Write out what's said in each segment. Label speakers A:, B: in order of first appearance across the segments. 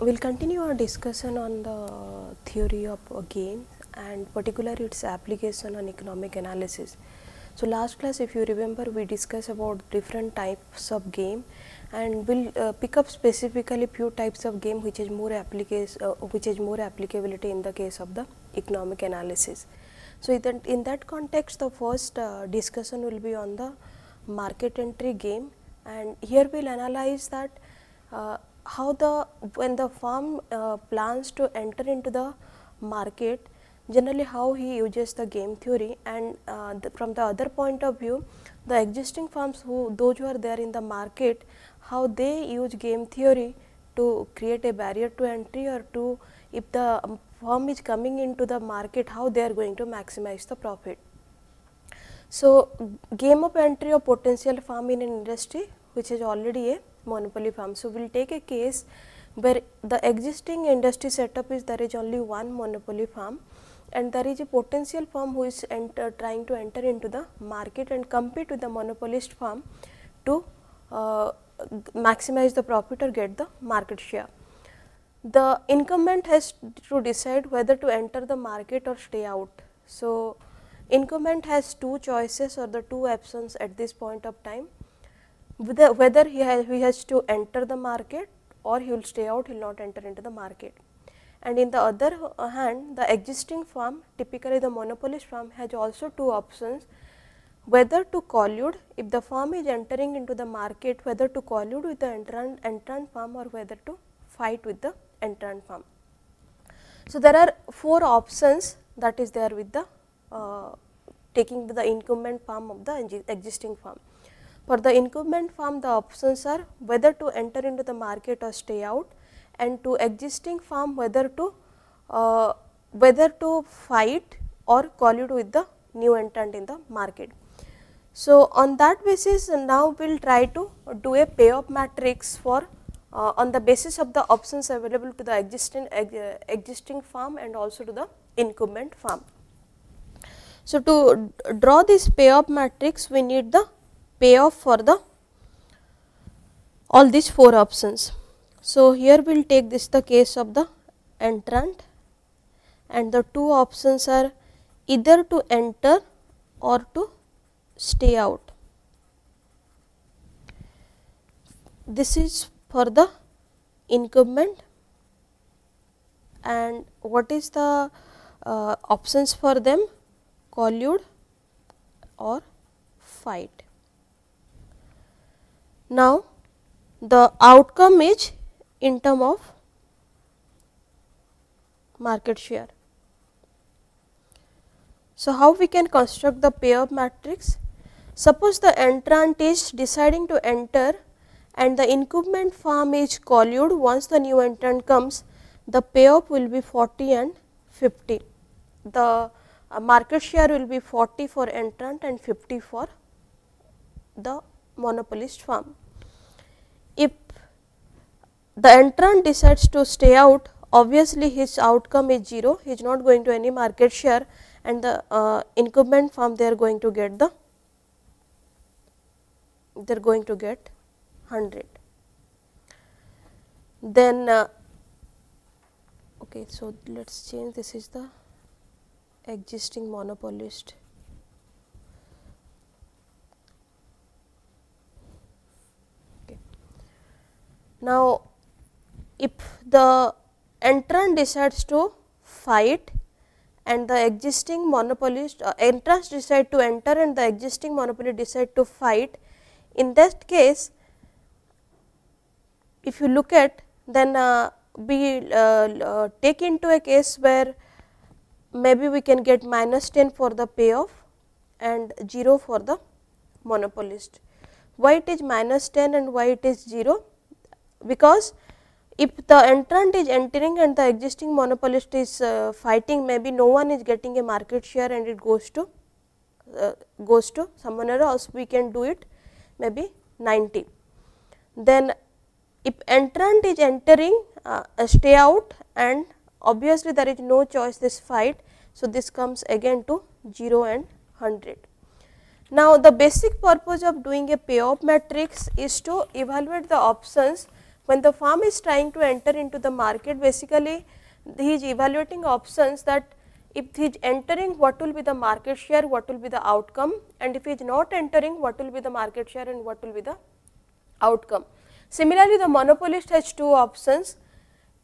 A: We'll continue our discussion on the theory of games and particularly its application on economic analysis. So last class if you remember we discussed about different types of game and we will uh, pick up specifically few types of game which is more application uh, which is more applicability in the case of the economic analysis. So in that, in that context the first uh, discussion will be on the market entry game and here we will analyze that uh, how the when the firm uh, plans to enter into the market generally how he uses the game theory and uh, the, from the other point of view the existing firms who those who are there in the market how they use game theory to create a barrier to entry or to if the um, firm is coming into the market how they are going to maximize the profit. So, game of entry of potential firm in an industry which is already a monopoly firm. So, we will take a case where the existing industry setup is there is only one monopoly firm and there is a potential firm who is enter, trying to enter into the market and compete with the monopolist firm to uh, maximize the profit or get the market share. The incumbent has to decide whether to enter the market or stay out. So, incumbent has two choices or the two options at this point of time whether, whether he, has, he has to enter the market or he will stay out, he will not enter into the market and in the other hand the existing firm typically the monopolist firm has also two options whether to collude if the firm is entering into the market whether to collude with the entrant, entrant firm or whether to fight with the entrant firm. So, there are four options that is there with the uh, taking the incumbent firm of the existing firm. For the incumbent firm the options are whether to enter into the market or stay out, and to existing farm whether to uh, whether to fight or collude with the new entrant in the market. So, on that basis now we will try to do a payoff matrix for uh, on the basis of the options available to the existing existing farm and also to the incumbent farm. So, to draw this payoff matrix we need the payoff for the all these four options. So, here we will take this the case of the entrant and the two options are either to enter or to stay out. This is for the incumbent and what is the uh, options for them collude or fight. Now, the outcome is in term of market share. So, how we can construct the payoff matrix? Suppose the entrant is deciding to enter and the incumbent firm is collude once the new entrant comes the payoff will be 40 and 50. The uh, market share will be 40 for entrant and 50 for the monopolist firm. If the entrant decides to stay out obviously his outcome is 0 he is not going to any market share and the uh, incumbent firm they are going to get the they are going to get 100 then uh, okay so let's change this is the existing monopolist okay. now if the entrant decides to fight and the existing monopolist uh, entrants decide to enter and the existing monopoly decide to fight. In that case, if you look at then uh, we uh, uh take into a case where maybe we can get minus 10 for the payoff and 0 for the monopolist. Why it is minus 10 and why it is 0? Because if the entrant is entering and the existing monopolist is uh, fighting maybe no one is getting a market share and it goes to uh, goes to someone else we can do it maybe 90 then if entrant is entering uh, stay out and obviously there is no choice this fight so this comes again to 0 and 100 now the basic purpose of doing a payoff matrix is to evaluate the options when the firm is trying to enter into the market, basically he is evaluating options that if he is entering what will be the market share, what will be the outcome and if he is not entering what will be the market share and what will be the outcome. Similarly, the monopolist has two options.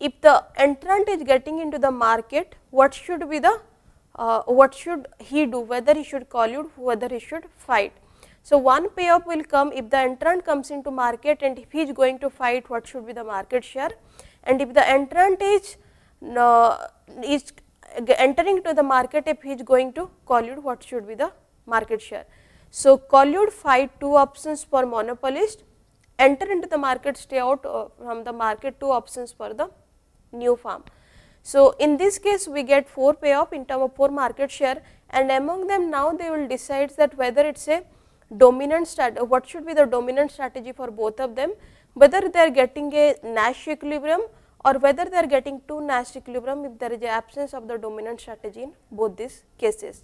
A: If the entrant is getting into the market, what should be the, uh, what should he do, whether he should collude, whether he should fight. So, one pay will come if the entrant comes into market and if he is going to fight what should be the market share and if the entrant is, uh, is entering to the market if he is going to collude what should be the market share. So, collude fight two options for monopolist, enter into the market stay out uh, from the market two options for the new firm. So, in this case we get 4 payoff in term of 4 market share and among them now they will decide that whether it is a dominant strategy. what should be the dominant strategy for both of them whether they are getting a Nash equilibrium or whether they are getting two Nash equilibrium if there is an absence of the dominant strategy in both these cases.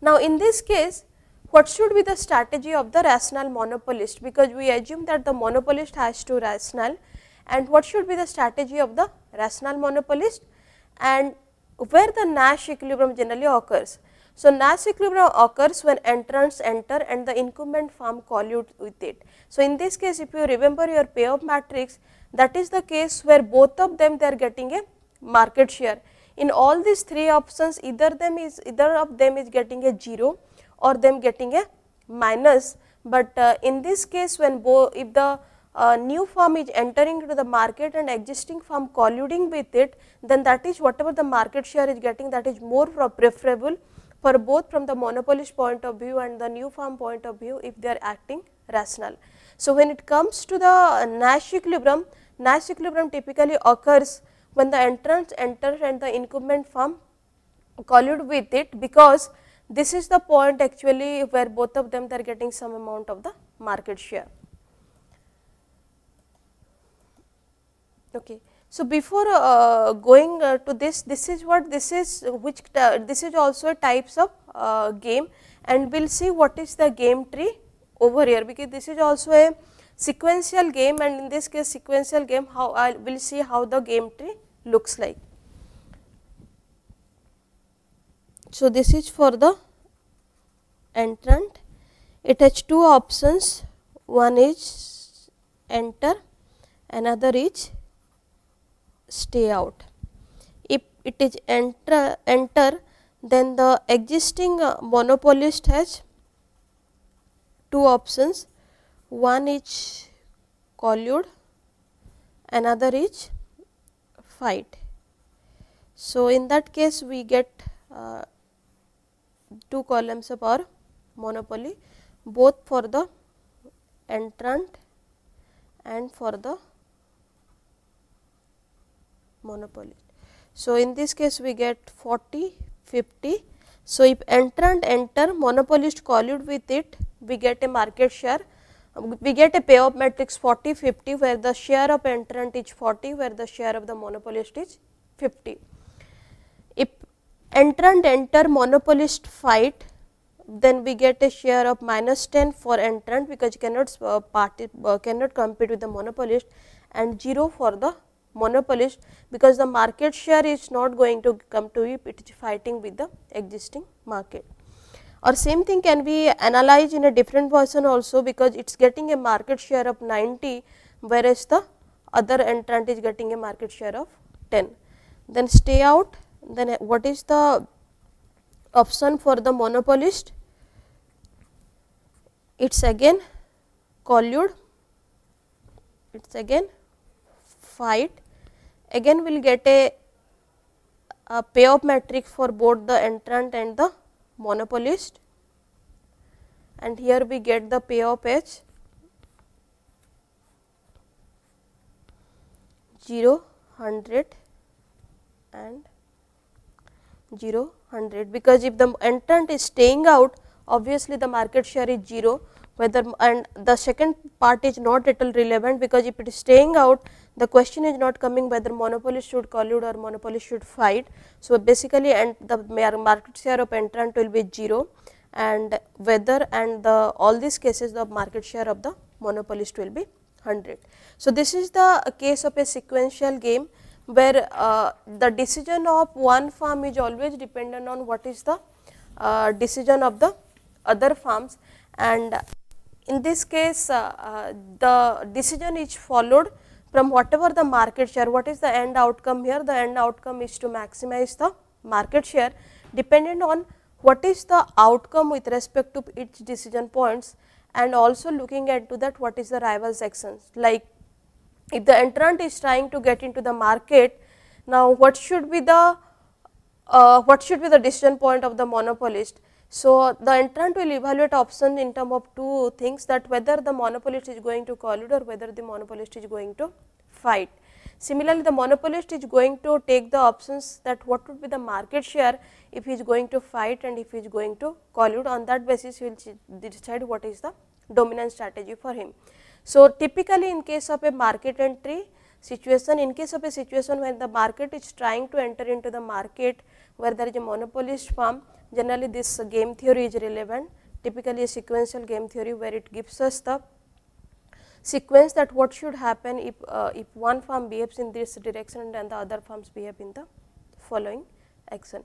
A: Now, in this case what should be the strategy of the rational monopolist because we assume that the monopolist has two rational and what should be the strategy of the rational monopolist and where the Nash equilibrium generally occurs. So, Nash equilibrium occurs when entrants enter and the incumbent firm collude with it. So, in this case if you remember your payoff matrix that is the case where both of them they are getting a market share. In all these three options either them is either of them is getting a 0 or them getting a minus, but uh, in this case when if the uh, new firm is entering into the market and existing firm colluding with it, then that is whatever the market share is getting that is more preferable for both from the monopolist point of view and the new firm point of view if they are acting rational. So, when it comes to the Nash equilibrium, Nash equilibrium typically occurs when the entrance enters and the incumbent firm collude with it because this is the point actually where both of them they are getting some amount of the market share. Okay. So, before uh, going uh, to this, this is what this is which uh, this is also types of uh, game and we will see what is the game tree over here because this is also a sequential game and in this case sequential game how I will see how the game tree looks like. So, this is for the entrant it has two options one is enter another is stay out. If it is enter, enter then the existing uh, monopolist has two options one is collude another is fight. So, in that case we get uh, two columns of our monopoly both for the entrant and for the monopolist. So, in this case we get 40, 50. So, if entrant enter monopolist collude with it we get a market share we get a payoff matrix 40 50 where the share of entrant is 40 where the share of the monopolist is 50. If entrant enter monopolist fight then we get a share of minus 10 for entrant because cannot uh, party, uh, cannot compete with the monopolist and 0 for the monopolist because the market share is not going to come to it, it is fighting with the existing market. Or same thing can be analyzed in a different version also because it is getting a market share of 90 whereas the other entrant is getting a market share of 10. Then stay out then uh, what is the option for the monopolist? It is again collude, it is again fight again we will get a, a payoff matrix for both the entrant and the monopolist and here we get the payoff H 0 100 and 0 100 because if the entrant is staying out obviously the market share is 0 whether and the second part is not at all relevant because if it is staying out the question is not coming whether monopoly should collude or monopoly should fight. So, basically and the market share of entrant will be 0 and whether and the all these cases the market share of the monopolist will be 100. So, this is the case of a sequential game where uh, the decision of one farm is always dependent on what is the uh, decision of the other farms and in this case uh, uh, the decision is followed from whatever the market share, what is the end outcome here? The end outcome is to maximize the market share dependent on what is the outcome with respect to each decision points and also looking at to that what is the rivals actions. Like if the entrant is trying to get into the market, now what should be the uh, what should be the decision point of the monopolist? So, the entrant will evaluate option in terms of two things that whether the monopolist is going to collude or whether the monopolist is going to fight. Similarly, the monopolist is going to take the options that what would be the market share if he is going to fight and if he is going to collude on that basis he will decide what is the dominant strategy for him. So, typically in case of a market entry situation in case of a situation when the market is trying to enter into the market where there is a monopolist firm Generally, this game theory is relevant, typically sequential game theory where it gives us the sequence that what should happen if, uh, if one firm behaves in this direction and the other firms behave in the following action.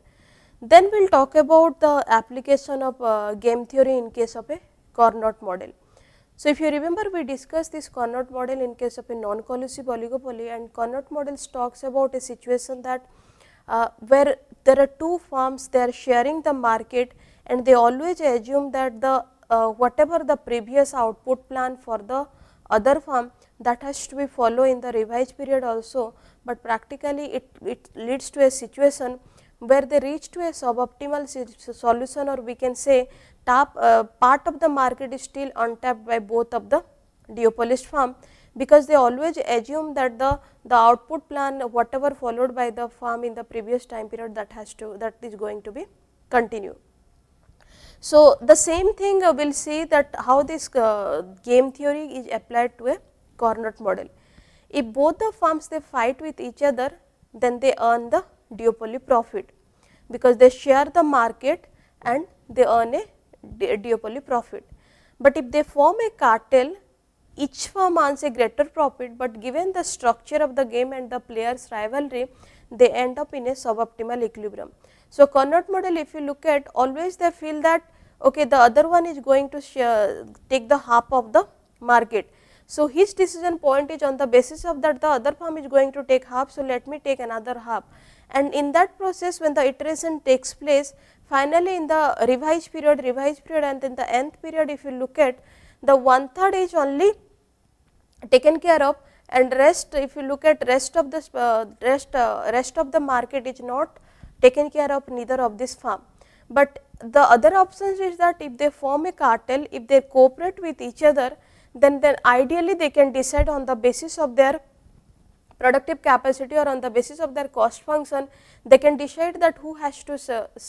A: Then we will talk about the application of uh, game theory in case of a Carnot model. So, if you remember we discussed this Carnot model in case of a non-collusive oligopoly and Carnot model talks about a situation that uh, where there are two firms they are sharing the market and they always assume that the uh, whatever the previous output plan for the other firm that has to be followed in the revised period also, but practically it, it leads to a situation where they reach to a suboptimal solution or we can say top uh, part of the market is still untapped by both of the duopolist firm because they always assume that the, the output plan whatever followed by the firm in the previous time period that has to that is going to be continue. So, the same thing uh, we will see that how this uh, game theory is applied to a Carnot model. If both the firms they fight with each other then they earn the duopoly profit because they share the market and they earn a duopoly profit. But if they form a cartel each firm earns a greater profit, but given the structure of the game and the players rivalry, they end up in a suboptimal equilibrium. So, Connaught model if you look at always they feel that okay, the other one is going to share, take the half of the market. So, his decision point is on the basis of that the other firm is going to take half. So, let me take another half and in that process when the iteration takes place finally, in the revised period, revised period and in the nth period if you look at the one third is only taken care of and rest if you look at rest of the uh, rest uh, rest of the market is not taken care of neither of this firm but the other options is that if they form a cartel if they cooperate with each other then then ideally they can decide on the basis of their productive capacity or on the basis of their cost function, they can decide that who has to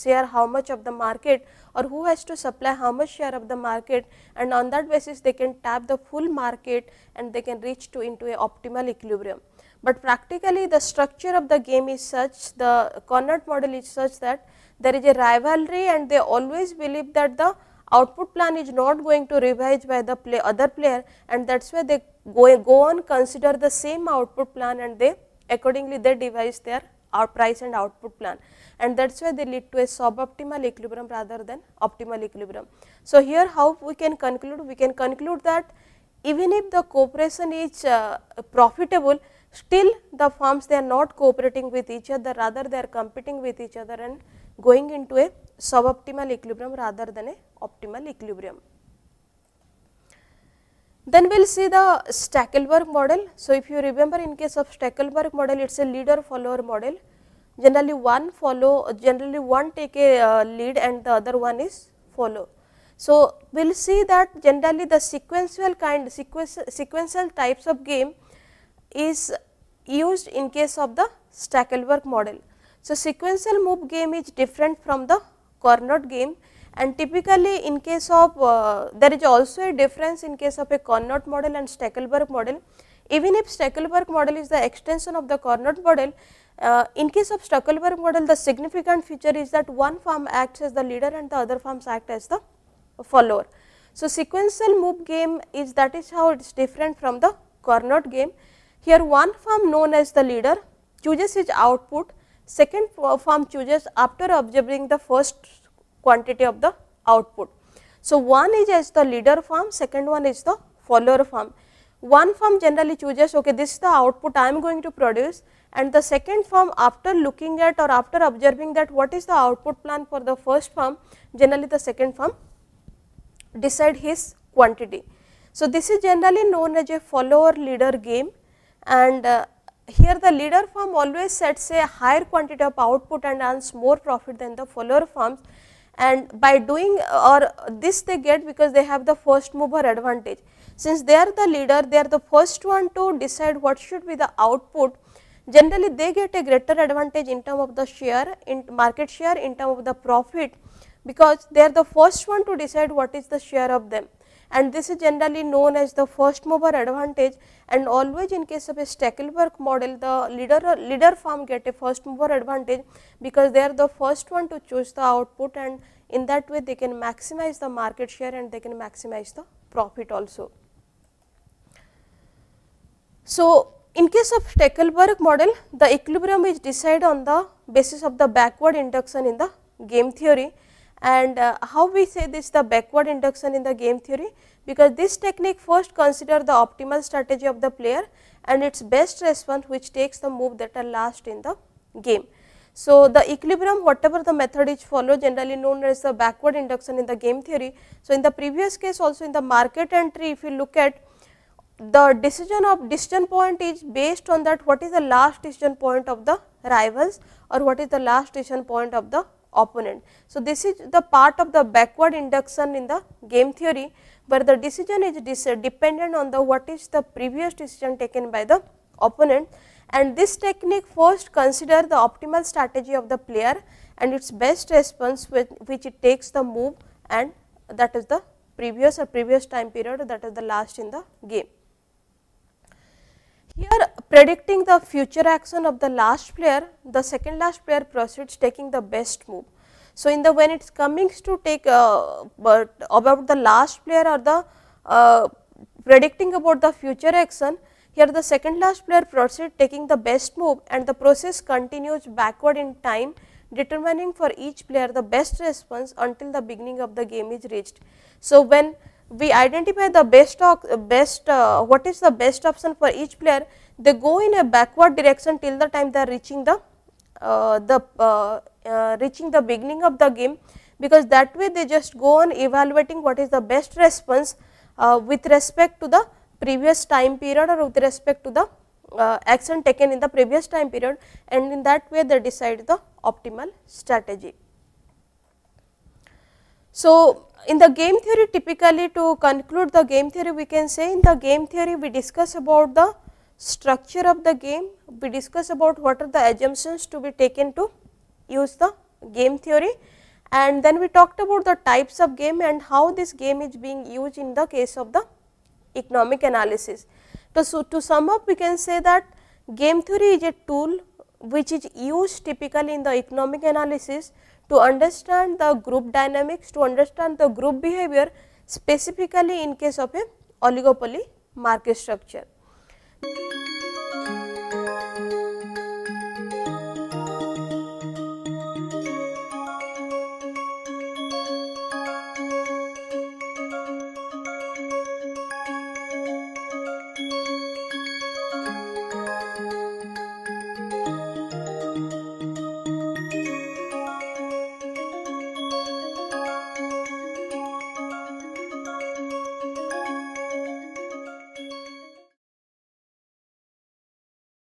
A: share how much of the market or who has to supply how much share of the market and on that basis they can tap the full market and they can reach to into a optimal equilibrium. But practically the structure of the game is such, the Connaught model is such that there is a rivalry and they always believe that the output plan is not going to revise by the play other player and that is why they go, go on consider the same output plan and they accordingly they devise their our price and output plan and that is why they lead to a suboptimal equilibrium rather than optimal equilibrium. So, here how we can conclude? We can conclude that even if the cooperation is uh, profitable, still the firms they are not cooperating with each other rather they are competing with each other and going into a suboptimal equilibrium rather than a optimal equilibrium. Then we will see the Stackelberg model. So, if you remember in case of Stackelberg model, it is a leader follower model. Generally one follow, generally one take a uh, lead and the other one is follow. So, we will see that generally the sequential kind, sequential types of game is used in case of the Stackelberg model. So, sequential move game is different from the Carnot game and typically in case of uh, there is also a difference in case of a Carnot model and Stackelberg model. Even if Stackelberg model is the extension of the Carnot model, uh, in case of Stackelberg model the significant feature is that one firm acts as the leader and the other firms act as the follower. So, sequential move game is that is how it is different from the Carnot game. Here one firm known as the leader chooses its output Second firm chooses after observing the first quantity of the output. So, one is as the leader firm, second one is the follower firm. One firm generally chooses okay this is the output I am going to produce and the second firm after looking at or after observing that what is the output plan for the first firm generally the second firm decide his quantity. So, this is generally known as a follower leader game and uh, here the leader firm always sets a higher quantity of output and earns more profit than the follower firms and by doing or this they get because they have the first mover advantage. Since they are the leader, they are the first one to decide what should be the output. Generally, they get a greater advantage in term of the share, in market share, in term of the profit because they are the first one to decide what is the share of them and this is generally known as the first mover advantage and always in case of a Stackelberg model the leader leader firm get a first mover advantage because they are the first one to choose the output and in that way they can maximize the market share and they can maximize the profit also. So, in case of Stackelberg model the equilibrium is decided on the basis of the backward induction in the game theory and uh, how we say this the backward induction in the game theory? Because this technique first consider the optimal strategy of the player and its best response which takes the move that are last in the game. So, the equilibrium whatever the method is followed generally known as the backward induction in the game theory. So, in the previous case also in the market entry if you look at the decision of decision point is based on that what is the last decision point of the rivals or what is the last decision point of the opponent. So, this is the part of the backward induction in the game theory where the decision is dependent on the what is the previous decision taken by the opponent and this technique first consider the optimal strategy of the player and its best response with which it takes the move and that is the previous or previous time period that is the last in the game. Here predicting the future action of the last player, the second last player proceeds taking the best move. So, in the when it is coming to take uh, but about the last player or the uh, predicting about the future action, here the second last player proceeds taking the best move and the process continues backward in time determining for each player the best response until the beginning of the game is reached. So, when we identify the best best uh, what is the best option for each player they go in a backward direction till the time they are reaching the uh, the uh, uh reaching the beginning of the game because that way they just go on evaluating what is the best response uh, with respect to the previous time period or with respect to the uh, action taken in the previous time period and in that way they decide the optimal strategy. So, in the game theory typically to conclude the game theory we can say in the game theory we discuss about the structure of the game, we discuss about what are the assumptions to be taken to use the game theory and then we talked about the types of game and how this game is being used in the case of the economic analysis. So, to sum up we can say that game theory is a tool which is used typically in the economic analysis to understand the group dynamics, to understand the group behavior specifically in case of a oligopoly market structure.